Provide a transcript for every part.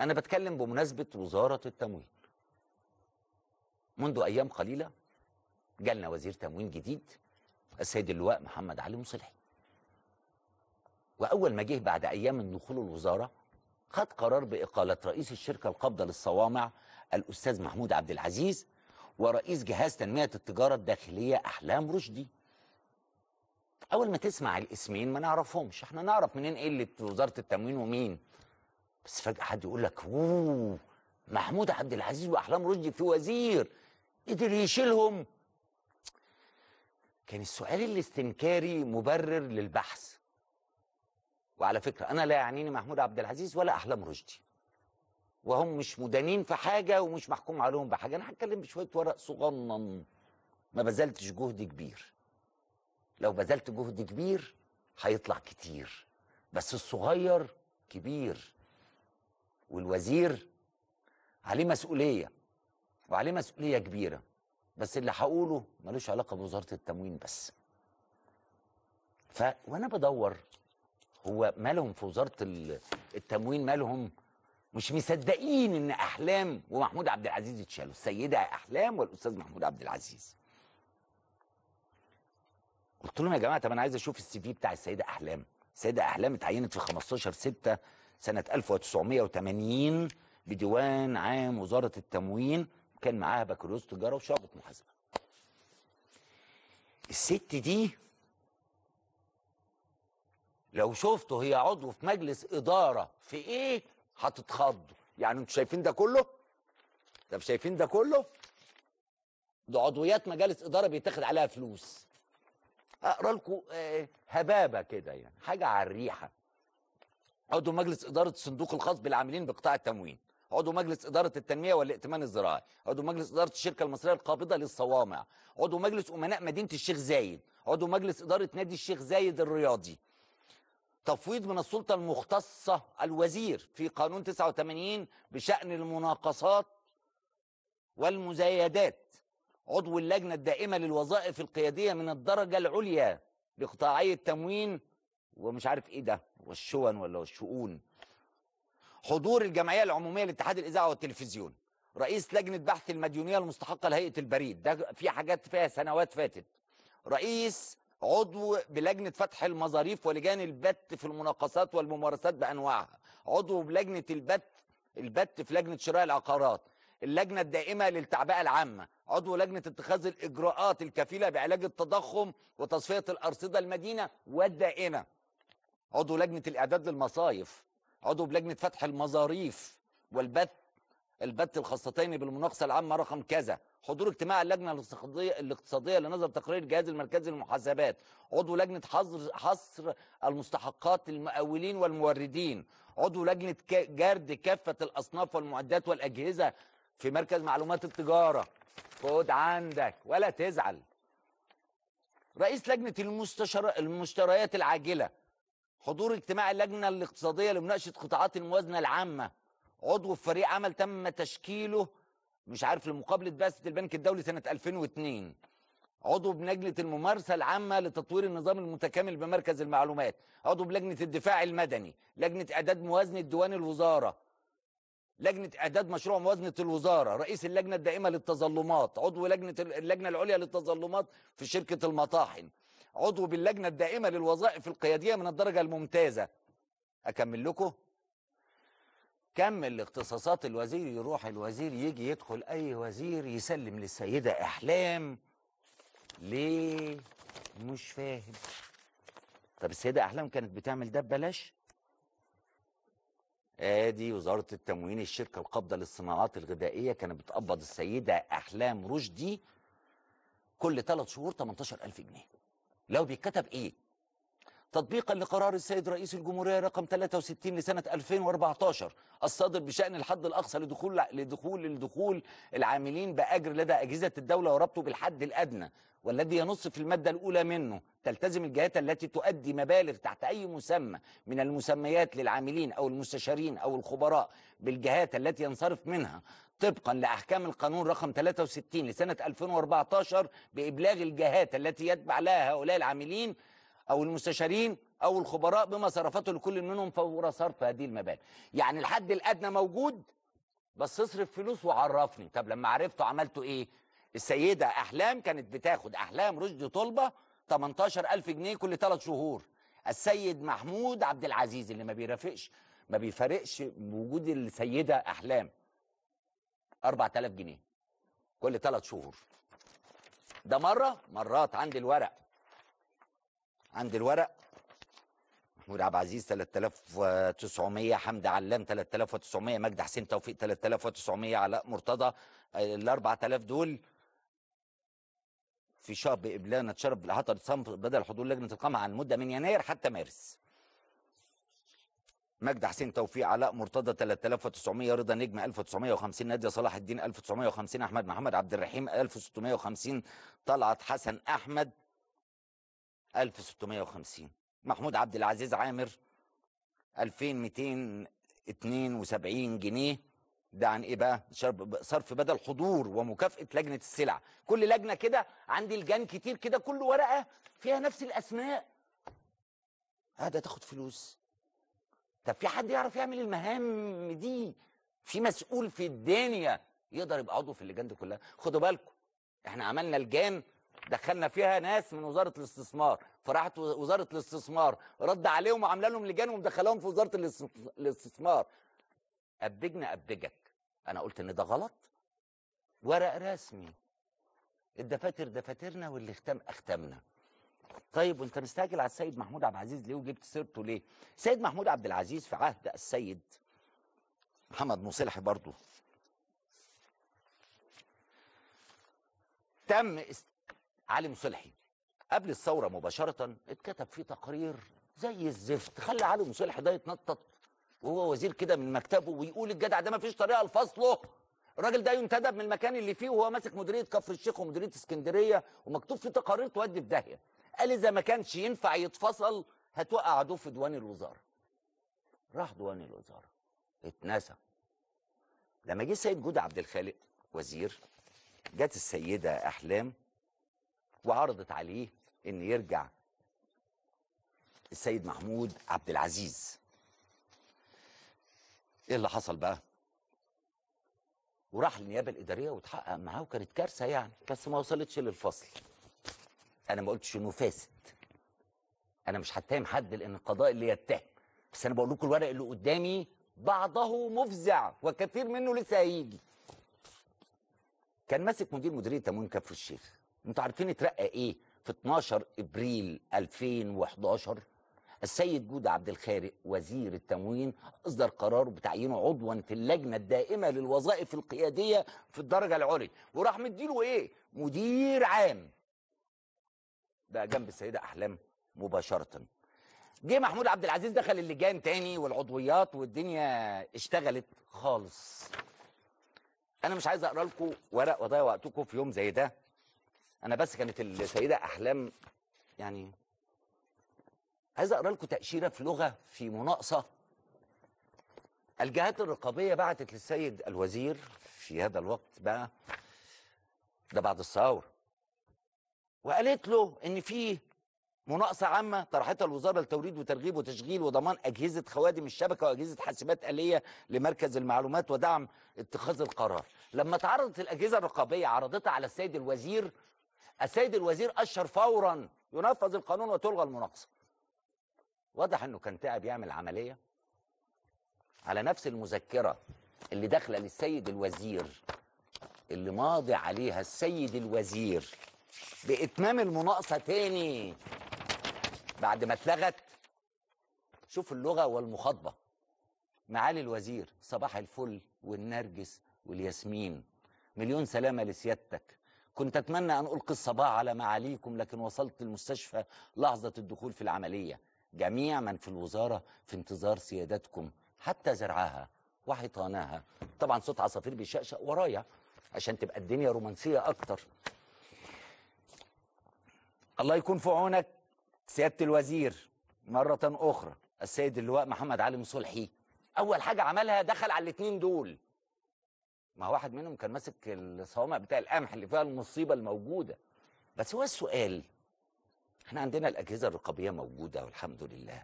أنا بتكلم بمناسبة وزارة التموين منذ أيام قليلة جالنا وزير تموين جديد السيد اللواء محمد علي مصلحي وأول ما جه بعد أيام من دخول الوزارة خد قرار بإقالة رئيس الشركة القابضة للصوامع الأستاذ محمود عبد العزيز ورئيس جهاز تنمية التجارة الداخلية أحلام رشدي أول ما تسمع الاسمين ما نعرفهمش احنا نعرف منين قلة وزارة التموين ومين بس فجأة حد يقول لك أوه محمود عبد العزيز وأحلام رشدي في وزير قدر يشيلهم كان السؤال الاستنكاري مبرر للبحث وعلى فكرة أنا لا يعنيني محمود عبد العزيز ولا أحلام رشدي وهم مش مدانين في حاجة ومش محكوم عليهم بحاجة أنا هتكلم بشوية ورق صغنن ما بذلتش جهد كبير لو بذلت جهد كبير هيطلع كتير بس الصغير كبير والوزير عليه مسؤولية وعليه مسؤولية كبيرة بس اللي هقوله ملوش علاقة بوزارة التموين بس ف وانا بدور هو مالهم في وزارة التموين مالهم مش مصدقين ان احلام ومحمود عبد العزيز اتشالوا السيدة احلام والاستاذ محمود عبد العزيز قلت لهم يا جماعة طب انا عايز اشوف السي في بتاع السيدة احلام السيدة احلام اتعينت في 15 6 سنة 1980 بديوان عام وزارة التموين كان معاها بكالوريوس تجارة وشعبة محاسبة الست دي لو شفته هي عضو في مجلس إدارة في إيه هتتخضوا يعني انتوا شايفين ده كله طب شايفين ده كله ده عضويات مجالس إدارة بيتاخد عليها فلوس اقرا لكم آه، هبابه كده يعني حاجه على الريحه عضو مجلس إدارة الصندوق الخاص بالعاملين بقطاع التموين عضو مجلس إدارة التنمية والائتمان الزراعي عضو مجلس إدارة الشركة المصرية القابضة للصوامع عضو مجلس أمناء مدينة الشيخ زايد عضو مجلس إدارة نادي الشيخ زايد الرياضي تفويض من السلطة المختصة الوزير في قانون 89 بشأن المناقصات والمزايدات عضو اللجنة الدائمة للوظائف القيادية من الدرجة العليا لقطاعي التموين ومش عارف ايه ده والشون ولا الشؤون حضور الجمعيه العموميه لاتحاد الاذاعه والتلفزيون رئيس لجنه بحث المديونيه المستحقه لهيئه البريد ده في حاجات فيها سنوات فاتت رئيس عضو بلجنه فتح المظاريف ولجان البت في المناقصات والممارسات بانواعها عضو بلجنه البت البت في لجنه شراء العقارات اللجنه الدائمه للتعبئه العامه عضو لجنه اتخاذ الاجراءات الكفيله بعلاج التضخم وتصفيه الارصده المدينه والدائمه عضو لجنة الإعداد للمصايف عضو بلجنة فتح المظاريف والبث البث الخاصتين بالمناقصة العامة رقم كذا حضور اجتماع اللجنة الاقتصادية, الاقتصادية لنظر تقرير الجهاز المركزي للمحاسبات عضو لجنة حظر حصر المستحقات المقاولين والموردين عضو لجنة جرد كافة الأصناف والمعدات والأجهزة في مركز معلومات التجارة خد عندك ولا تزعل رئيس لجنة المستشر... المشتريات العاجلة حضور اجتماع اللجنة الاقتصادية لمناقشة قطاعات الموازنة العامة عضو في فريق عمل تم تشكيله مش عارف لمقابلة بعثة البنك الدولي سنة 2002 عضو بلجنة الممارسة العامة لتطوير النظام المتكامل بمركز المعلومات عضو بلجنة الدفاع المدني لجنة إعداد موازنة ديوان الوزارة لجنة إعداد مشروع موازنة الوزارة رئيس اللجنة الدائمة للتظلمات عضو لجنة اللجنة العليا للتظلمات في شركة المطاحن عضو باللجنة الدائمة للوظائف القيادية من الدرجة الممتازة أكمل لكم كمل الاختصاصات الوزير يروح الوزير يجي يدخل أي وزير يسلم للسيدة أحلام ليه مش فاهم طب السيدة أحلام كانت بتعمل ده ببلاش ادي وزارة التموين الشركة القابضة للصناعات الغذائية كانت بتقبض السيدة أحلام رشدي كل ثلاث شهور 18000 جنيه لو بيتكتب ايه تطبيقا لقرار السيد رئيس الجمهورية رقم 63 لسنة 2014 الصادر بشأن الحد الأقصى لدخول لدخول لدخول العاملين بأجر لدى أجهزة الدولة وربطه بالحد الأدنى والذي ينص في المادة الأولى منه تلتزم الجهات التي تؤدي مبالغ تحت أي مسمى من المسميات للعاملين أو المستشارين أو الخبراء بالجهات التي ينصرف منها طبقا لأحكام القانون رقم 63 لسنة 2014 بإبلاغ الجهات التي يتبع لها هؤلاء العاملين أو المستشارين أو الخبراء بما صرفته لكل منهم فور صرف هذه المبالغ يعني الحد الأدنى موجود بس اصرف فلوس وعرفني طب لما عرفته عملته إيه السيدة أحلام كانت بتاخد أحلام رشدي طلبة 18000 جنيه كل ثلاث شهور السيد محمود عبد العزيز اللي ما بيرافقش ما بيفارقش بوجود السيدة أحلام 4000 جنيه كل ثلاث شهور ده مرة مرات عند الورق عند الورق محمود عبد العزيز 3900 حمد علام 3900 مجدي حسين توفيق 3900 علاء مرتضى ال 4000 دول في شهر بإبلان تشرف الهطر صمت بدل حضور لجنة القمع عن مدة من يناير حتى مارس مجد حسين توفيق علاء مرتضى 3900 رضا نجم 1950 ناديه صلاح الدين 1950 احمد محمد عبد الرحيم 1650 طلعت حسن احمد 1650 محمود عبد العزيز عامر 2272 جنيه ده عن ايه بقى صرف بدل حضور ومكافاه لجنه السلع كل لجنه كده عندي لجان كتير كده كل ورقه فيها نفس الاسماء قاعده تاخد فلوس طب في حد يعرف يعمل المهام دي في مسؤول في الدنيا يقدر يبقى عضو في اللجان دي كلها خدوا بالكم احنا عملنا لجان دخلنا فيها ناس من وزاره الاستثمار فراحت وزاره الاستثمار رد عليهم وعامله لهم لجان ومدخلاهم في وزاره الاستثمار ابجنا ابجك انا قلت ان ده غلط ورق رسمي الدفاتر دفاترنا واللي اختم اختمنا طيب وانت مستعجل على السيد محمود عبد العزيز ليه وجبت سيرته ليه السيد محمود عبد العزيز في عهد السيد محمد مصلح برضه تم علي مصلحي قبل الثورة مباشرة اتكتب فيه تقرير زي الزفت خلى علي مصلحي ده يتنطط وهو وزير كده من مكتبه ويقول الجدع ده ما فيش طريقة لفصله الراجل ده ينتدب من المكان اللي فيه وهو ماسك مديرية كفر الشيخ ومديرية اسكندرية ومكتوب فيه تقارير تودي في داهية قال إذا ما كانش ينفع يتفصل هتوقع عدو في ديوان الوزارة راح ديوان الوزارة اتنسى لما جه السيد جود عبد الخالق وزير جت السيدة أحلام وعرضت عليه إن يرجع السيد محمود عبد العزيز ايه اللي حصل بقى وراح للنيابه الاداريه واتحقق معاه وكانت كارثه يعني بس ما وصلتش للفصل انا ما قلتش انه فاسد انا مش هتهم حد لان القضاء اللي يتهم بس انا بقول لكم الورق اللي قدامي بعضه مفزع وكثير منه لسه هيجي كان ماسك مدير مديريه تموين كفر الشيخ انتوا عارفين اترقى ايه في 12 ابريل 2011 السيد جود عبد الخارق وزير التموين اصدر قرار بتعيينه عضوا في اللجنه الدائمه للوظائف القياديه في الدرجه العليا وراح مديله ايه مدير عام بقى جنب السيده احلام مباشره جه محمود عبد العزيز دخل اللجان تاني والعضويات والدنيا اشتغلت خالص انا مش عايز اقرا لكم ورق واضيع وقتكم في يوم زي ده انا بس كانت السيده احلام يعني عايز اقرا لكم تاشيره في لغه في مناقصه الجهات الرقابيه بعتت للسيد الوزير في هذا الوقت بقى ده بعد الثوره وقالت له ان في مناقصه عامه طرحتها الوزاره لتوريد وترغيب وتشغيل وضمان اجهزه خوادم الشبكه واجهزه حاسبات اليه لمركز المعلومات ودعم اتخاذ القرار لما اتعرضت الاجهزه الرقابيه عرضتها على السيد الوزير السيد الوزير اشر فورا ينفذ القانون وتلغى المناقصه واضح انه كان تعب يعمل عمليه على نفس المذكره اللي داخله للسيد الوزير اللي ماضي عليها السيد الوزير بإتمام المناقصة تاني بعد ما اتلغت شوف اللغة والمخاطبة معالي الوزير صباح الفل والنرجس والياسمين مليون سلامة لسيادتك كنت أتمنى أن ألقي الصباح على معاليكم لكن وصلت المستشفى لحظة الدخول في العملية جميع من في الوزارة في انتظار سيادتكم حتى زرعها وحيطانها طبعا صوت عصافير بيشقشق ورايا عشان تبقى الدنيا رومانسية أكتر الله يكون في عونك سيادة الوزير مرة أخرى السيد اللواء محمد علي مصلحي أول حاجة عملها دخل على الاثنين دول ما واحد منهم كان ماسك الصوامع بتاع القمح اللي فيها المصيبة الموجودة بس هو السؤال احنا عندنا الأجهزة الرقابية موجودة والحمد لله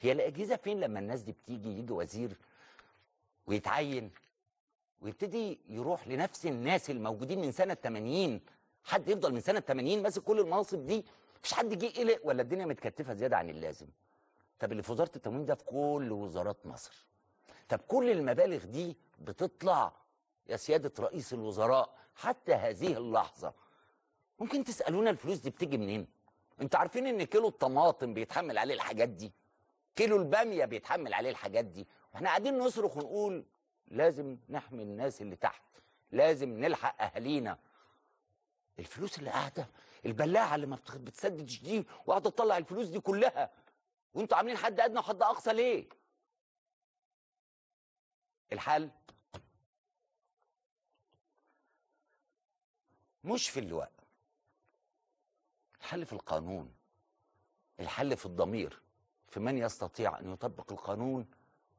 هي الأجهزة فين لما الناس دي بتيجي يجي وزير ويتعين ويبتدي يروح لنفس الناس الموجودين من سنة 80 حد يفضل من سنه 80 ماسك كل المناصب دي مفيش حد جه قلق ولا الدنيا متكتفه زياده عن اللازم طب اللي في وزاره التموين ده في كل وزارات مصر طب كل المبالغ دي بتطلع يا سياده رئيس الوزراء حتى هذه اللحظه ممكن تسالونا الفلوس دي بتيجي منين انتوا عارفين ان كيلو الطماطم بيتحمل عليه الحاجات دي كيلو الباميه بيتحمل عليه الحاجات دي واحنا قاعدين نصرخ ونقول لازم نحمي الناس اللي تحت لازم نلحق اهالينا الفلوس اللي قاعده البلاعه اللي ما بتسددش دي وقاعده تطلع الفلوس دي كلها وانتوا عاملين حد ادنى وحد اقصى ليه؟ الحل مش في اللواء الحل في القانون الحل في الضمير في من يستطيع ان يطبق القانون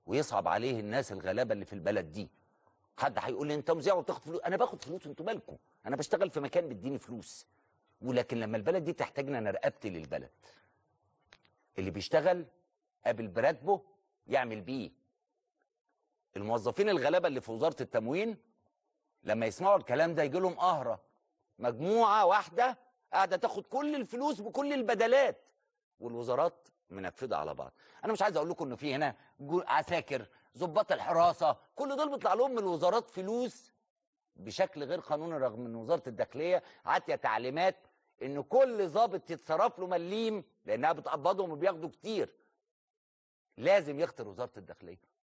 ويصعب عليه الناس الغلابه اللي في البلد دي حد هيقول لي انت مذيع وبتاخد فلوس انا باخد فلوس انتوا مالكم انا بشتغل في مكان بيديني فلوس ولكن لما البلد دي تحتاجني انا رقبتي للبلد اللي بيشتغل قابل براتبه يعمل بيه الموظفين الغلابه اللي في وزاره التموين لما يسمعوا الكلام ده يجي لهم قهره مجموعه واحده قاعده تاخد كل الفلوس بكل البدلات والوزارات منفذه على بعض انا مش عايز اقول لكم انه في هنا عساكر ظباط الحراسه كل دول بيطلع لهم من الوزارات فلوس بشكل غير قانوني رغم ان وزاره الداخليه عاتيه تعليمات ان كل ظابط يتصرف له مليم لانها بتقبضهم وبياخدوا كتير لازم يخطر وزاره الداخليه